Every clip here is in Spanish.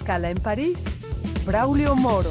Escala en París, Braulio Moro.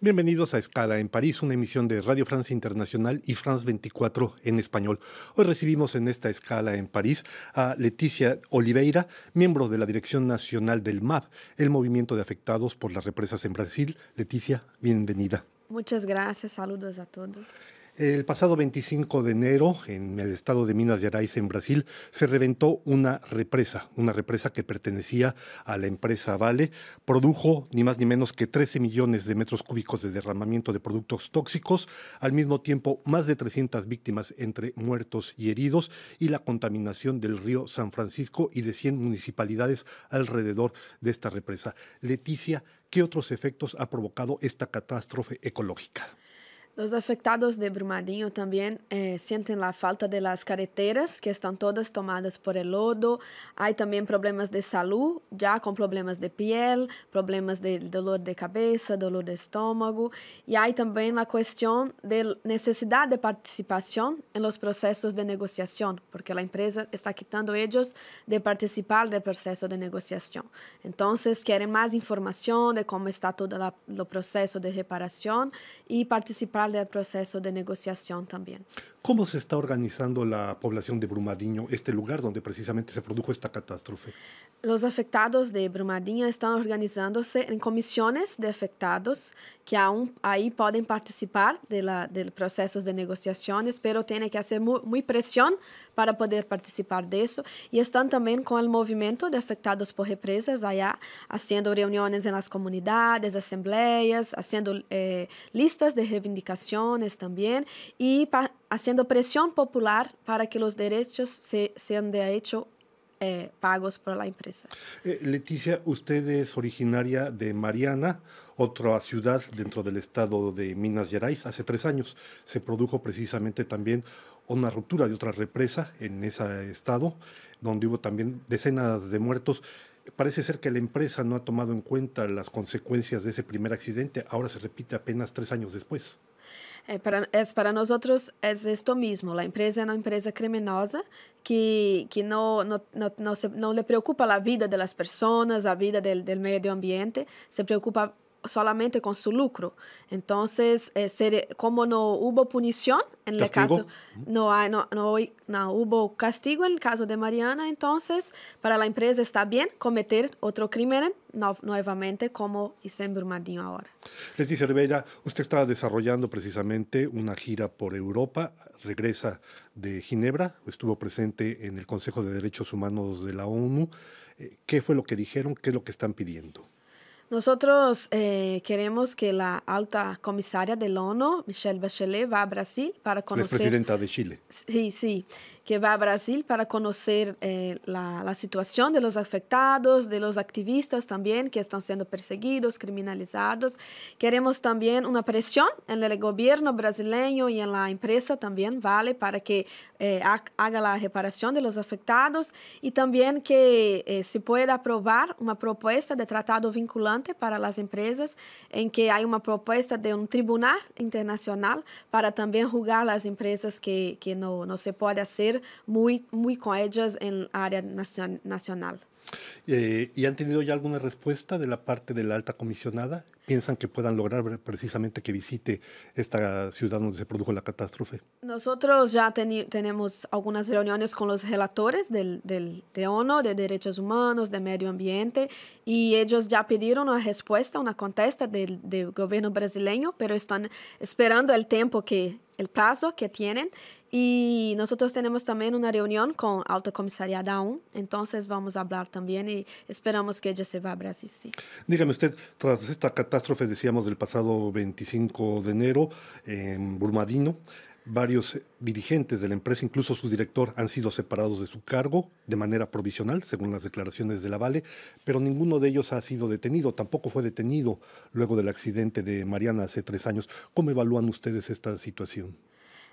Bienvenidos a Escala en París, una emisión de Radio Francia Internacional y France 24 en español. Hoy recibimos en esta Escala en París a Leticia Oliveira, miembro de la Dirección Nacional del MAP, el Movimiento de Afectados por las Represas en Brasil. Leticia, bienvenida. Muchas gracias, saludos a todos. El pasado 25 de enero, en el estado de Minas Gerais, en Brasil, se reventó una represa, una represa que pertenecía a la empresa Vale. Produjo ni más ni menos que 13 millones de metros cúbicos de derramamiento de productos tóxicos, al mismo tiempo más de 300 víctimas entre muertos y heridos y la contaminación del río San Francisco y de 100 municipalidades alrededor de esta represa. Leticia, ¿qué otros efectos ha provocado esta catástrofe ecológica? Los afectados de Brumadinho también eh, sienten la falta de las carreteras, que están todas tomadas por el lodo. Hay también problemas de salud, ya con problemas de piel, problemas de dolor de cabeza, dolor de estómago. Y hay también la cuestión de necesidad de participación en los procesos de negociación, porque la empresa está quitando ellos de participar del proceso de negociación. Entonces, quieren más información de cómo está todo el proceso de reparación y participar del proceso de negociación también. ¿Cómo se está organizando la población de Brumadinho, este lugar donde precisamente se produjo esta catástrofe? Los afectados de Brumadinho están organizándose en comisiones de afectados que aún ahí pueden participar de, la, de negociações, procesos de negociaciones, pero que hacer muy, muy, presión para poder participar de eso. Y están también con el movimiento de afectados por represas allá, haciendo reuniones en las comunidades, asambleas, haciendo eh, listas de reivindicaciones también y haciendo presión popular para que los derechos se, sean de hecho Eh, pagos por la empresa. Eh, Leticia, usted es originaria de Mariana, otra ciudad dentro del estado de Minas Gerais. Hace tres años se produjo precisamente también una ruptura de otra represa en ese estado, donde hubo también decenas de muertos. Parece ser que la empresa no ha tomado en cuenta las consecuencias de ese primer accidente. Ahora se repite apenas tres años después. É, para, é para outros é isto mesmo a empresa é uma empresa criminosa que, que não não não não se, no preocupa a vida das pessoas a vida do meio ambiente, se preocupa solamente con su lucro. Entonces, eh, como no hubo punición en el caso, no, no, no, hubo castigo en el caso de Mariana, entonces para la empresa está bien cometer otro crimen nuevamente como hice en Brumadinho ahora. Leticia Rivera, usted estaba desarrollando precisamente una gira por Europa, regresa de Ginebra, estuvo presente en el Consejo de Derechos Humanos de la ONU. Eh, ¿Qué fue lo que dijeron? ¿Qué es lo que están pidiendo? Nosotros eh, queremos que la alta comisaria del ONU, Michelle Bachelet, va a Brasil para conocer... La presidenta de Chile. Sí, sí que va a Brasil para conocer eh, la, situación de los afectados, de los activistas también que están siendo perseguidos, criminalizados. Queremos también una presión en el gobierno brasileño y en la empresa también, ¿vale? Para que eh, haga la reparación de los afectados y también que eh, se pueda aprobar una propuesta de tratado vinculante para las empresas en que hay una propuesta de un tribunal internacional para también juzgar las empresas que, no se puede hacer muy, muy con ellos en área nacional. Eh, ¿Y han tenido ya alguna respuesta de la parte de la alta comisionada? ¿Piensan que puedan lograr precisamente que visite esta ciudad donde se produjo la catástrofe? Nosotros ya tenemos algunas reuniones con los relatores del, del, de ONU, de Derechos Humanos, de Medio Ambiente, y ellos ya pidieron una respuesta, una contesta del, del gobierno brasileño, pero están esperando el tiempo que, el plazo que tienen y nosotros tenemos también una reunión con Alta Comisaría Daun, entonces vamos a hablar también y esperamos que ella se va a Brasil. Sí. Dígame usted, tras esta catástrofe, decíamos, del pasado 25 de enero en Burmadino, Varios eh, dirigentes de la empresa, incluso su director, han sido separados de su cargo de manera provisional, según las declaraciones de la Vale, pero ninguno de ellos ha sido detenido, tampoco fue detenido luego del accidente de Mariana hace tres años. ¿Cómo evalúan ustedes esta situación?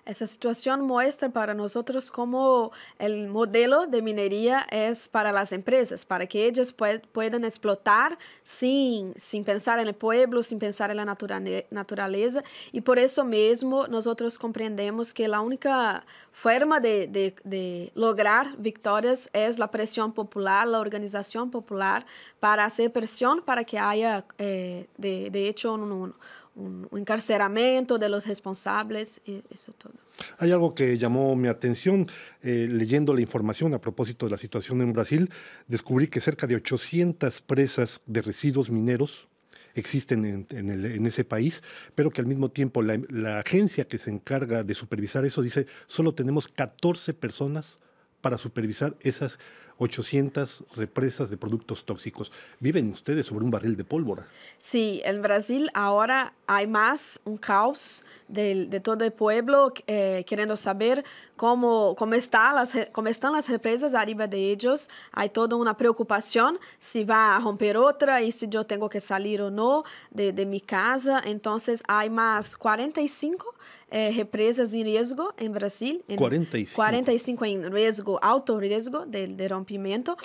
Essa situação mostra para nós como o modelo de mineria é para as empresas, para que elas possam explorar, explotar sem pensar no povo, pueblo, pensar na natureza. E por isso mesmo, nós compreendemos que a única forma de, de, de lograr victorias é a pressão popular, a organização popular, para fazer pressão para que haja eh, de, de hecho, um. un, encarceramiento de los responsables y eh, eso todo. Hay algo que llamó mi atención eh, leyendo la información a propósito de la situación en Brasil. Descubrí que cerca de 800 presas de residuos mineros existen en, ese país, pero que al mismo tiempo la, la, agencia que se encarga de supervisar eso dice, solo tenemos 14 personas para supervisar esas 800 represas de productos tóxicos. Viven ustedes sobre un barril de pólvora. Sí, en Brasil ahora hay más un caos de, todo el pueblo eh, queriendo saber cómo, cómo, está las, cómo están las represas arriba de ellos. Hay toda una preocupación si va a romper otra y si yo tengo que salir o no de, de mi casa. Entonces hay más 45 é, represas em risco em Brasil. Em 45. 45 em risco, alto risco de, de rompimento.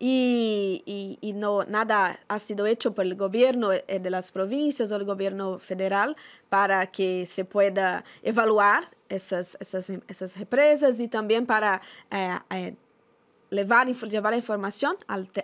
E, e, e no, nada ha sido feito pelo governo eh, das províncias ou do governo federal para que se pueda evaluar essas, essas, essas represas e também para eh, eh, Llevar, llevar, información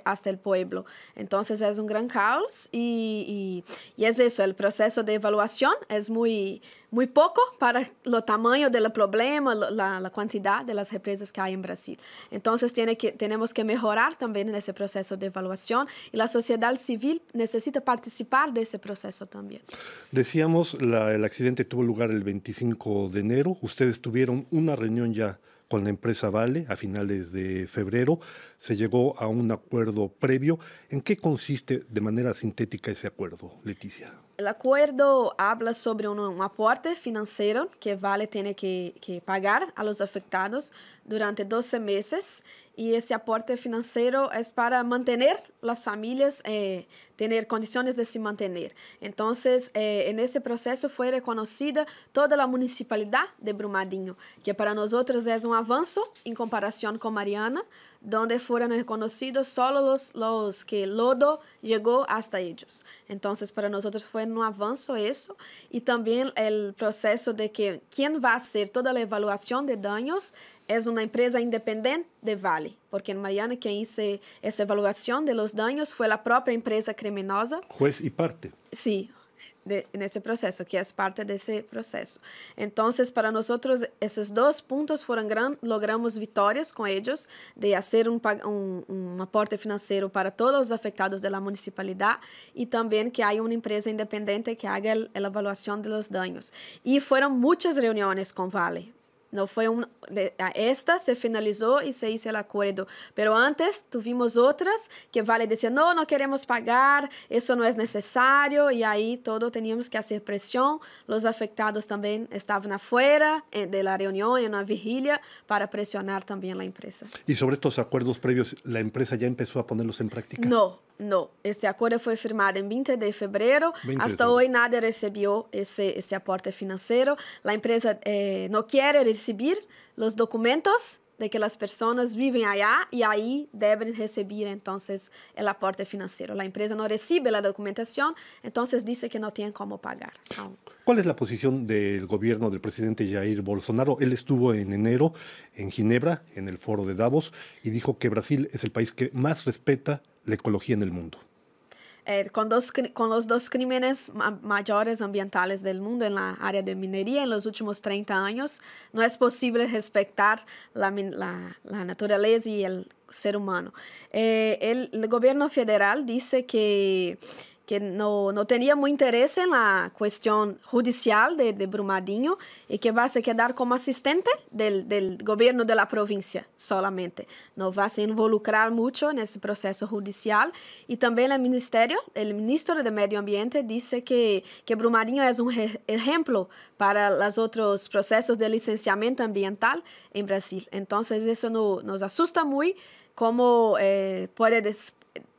hasta el pueblo. Entonces es un gran caos y, y, es eso, el proceso de evaluación es muy, muy poco para el tamaño del problema, la, la, cantidad de las represas que hay en Brasil. Entonces tiene que, tenemos que mejorar también en ese proceso de evaluación y la sociedad civil necesita participar de ese proceso también. Decíamos, el accidente tuvo lugar el 25 de enero, ustedes tuvieron una reunión ya con la empresa Vale a finales de febrero se llegó a un acuerdo previo. ¿En qué consiste de manera sintética ese acuerdo, Leticia? El acuerdo habla sobre un, un aporte financiero que Vale tiene que, que, pagar a los afectados durante 12 meses y ese aporte financiero es para mantener las familias, eh, tener condiciones de se mantener. Entonces, eh, en ese proceso fue reconocida toda la municipalidad de Brumadinho, que para nosotros es un avance en comparación con Mariana, donde foram reconhecidos solo los, los que Lodo chegou hasta eles. Então, para nós foi um avanço isso e também o processo de que quem vai ser toda a avaliação de daños é uma empresa independente de Vale, porque em Mariana quem fez essa avaliação de los daños foi a própria empresa criminosa. Juez e parte. Sim de, nesse proceso, que es é parte de ese proceso. Entonces, para nosotros, esos dos puntos fueron gran, logramos victorias con ellos, de hacer un, un, un aporte financiero para todos los afectados de la municipalidad y también que haya una empresa independiente que haga a la evaluación de los daños. Y fueron muchas reuniones con Vale, No fue un, esta se finalizó y se hizo el acuerdo. Pero antes tuvimos otras que Vale decía, no, no queremos pagar, eso no es necesario. Y ahí todo teníamos que hacer presión. Los afectados también estaban afuera eh, de la reunión, en una vigilia, para presionar también la empresa. ¿Y sobre estos acuerdos previos, la empresa ya empezó a ponerlos en práctica? No, no, este acuerdo fue firmado en em 20 de febrero. Hasta hoy nadie recibió ese, ese aporte financiero. La empresa eh, no quiere recibir los documentos de que las personas viven allá y e ahí deben recibir entonces el aporte financiero. La empresa no recibe la documentación, entonces dice que no tienen cómo pagar. ¿Cuál es la posición del gobierno del presidente Jair Bolsonaro? Él estuvo en em enero en em Ginebra, en el foro de Davos, y e dijo que Brasil es el país que más respeta la ecología en el mundo. Eh, con, con, los dos crímenes mayores ambientales del mundo en la área de minería en los últimos 30 años, no es posible respetar la, naturaleza y el ser humano. Eh, el, gobierno federal dice que que não, não tinha muito interesse na questão judicial de, de Brumadinho e que vai se quedar como assistente do do governo da província solamente. Não vai se involucrar muito nesse processo judicial. E também o Ministério, o Ministro de Meio Ambiente, disse que, que Brumadinho é um exemplo para os outros processos de licenciamento ambiental em Brasil. Então, isso nos assusta muito como eh, pode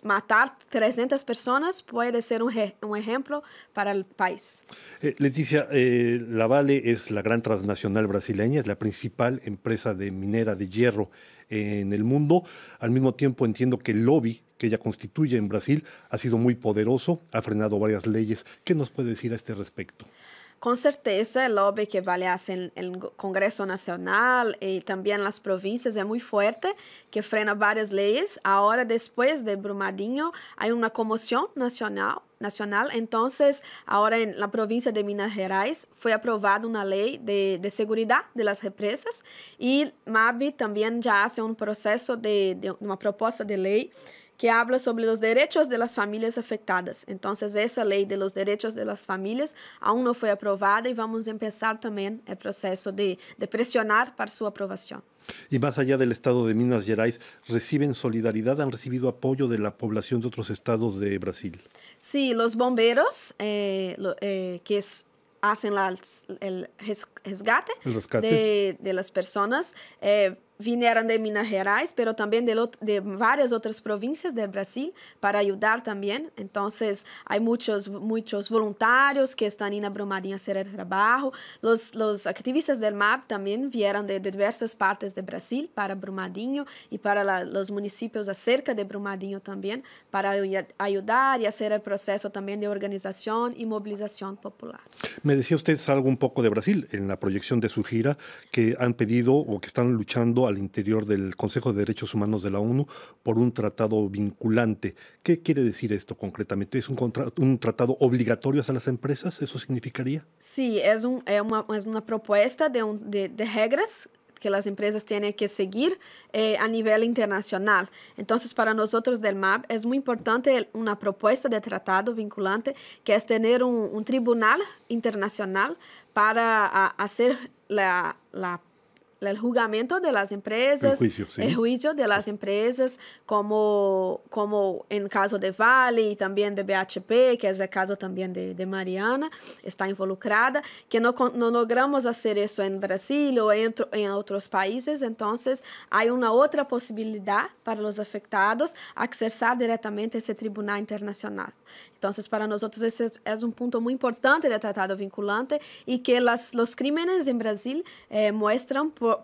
matar 300 personas puede ser un, ejemplo para el país. Eh, Leticia, eh, la Vale es la gran transnacional brasileña, es la principal empresa de minera de hierro en el mundo. Al mismo tiempo entiendo que el lobby que ella constituye en Brasil ha sido muy poderoso, ha frenado varias leyes. ¿Qué nos puede decir a este respecto? Com certeza, o lobby que vale en o Congresso Nacional e também as províncias é muito forte, que frena várias leis. Agora, depois de Brumadinho, há uma comoção nacional nacional. Entonces, ahora en la de Minas Gerais foi aprovada uma lei de, de segurança das represas e MAB também já faz um processo de, de uma proposta de lei. que habla sobre los derechos de las familias afectadas. Entonces, esa ley de los derechos de las familias aún no fue aprobada y vamos a empezar también el proceso de, presionar para su aprobación. Y más allá del estado de Minas Gerais, ¿reciben solidaridad? ¿Han recibido apoyo de la población de otros estados de Brasil? Sí, los bomberos, eh, eh, que hacen el, rescate. De, las personas. Eh, vinieron de Minas Gerais, pero también de, de, varias otras provincias del Brasil para ayudar también. Entonces, hay muchos, muchos voluntarios que están en Brumadinho a hacer el trabajo. Los, activistas del MAP también vieron de, diversas partes de Brasil para Brumadinho y para los municipios acerca de Brumadinho también, para ayudar y hacer el proceso también de organización y movilización popular. Me decía usted algo un poco de Brasil en la proyección de su gira, que han pedido o que están luchando al interior del Consejo de Derechos Humanos de la ONU por un tratado vinculante. ¿Qué quiere decir esto concretamente? ¿Es un, un tratado obligatorio hacia las empresas? ¿Eso significaría? Sí, es, un, eh, es, una, propuesta de, reglas que las empresas tienen que seguir eh, a nivel internacional. Entonces, para nosotros del MAP es muy importante una propuesta de tratado vinculante, que es tener un, tribunal internacional para hacer la, la o julgamento de las empresas, o juicio, de las empresas, como, como em caso de Vale e também de BHP, que é o caso também de, de Mariana, está involucrada, que não não logramos fazer isso em Brasil ou em outros otros países, então há uma outra possibilidade para los afectados acessar directamente ese tribunal internacional. Então, para nós outros esse é um ponto muito importante do tratado vinculante e que las, os crimes em Brasil eh, mostram, pro,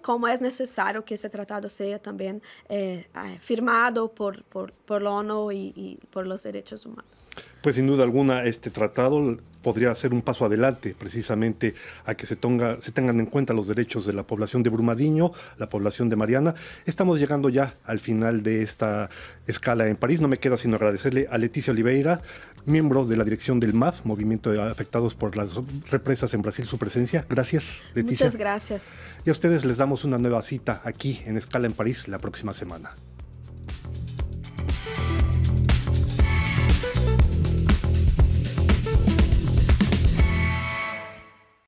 como é necessário que esse tratado seja também eh, eh, firmado por, por, por ONU e, e por os direitos humanos. Pues sin duda alguna, este tratado podría ser un paso adelante precisamente a que se, tengan en cuenta los derechos de la población de Brumadiño, la población de Mariana. Estamos llegando ya al final de esta escala en París. No me queda sino agradecerle a Leticia Oliveira, miembro de la dirección del MAF, Movimiento de Afectados por las Represas en Brasil, su presencia. Gracias, Leticia. Muchas gracias. Y a ustedes les damos una nueva cita aquí en Escala en París la próxima semana.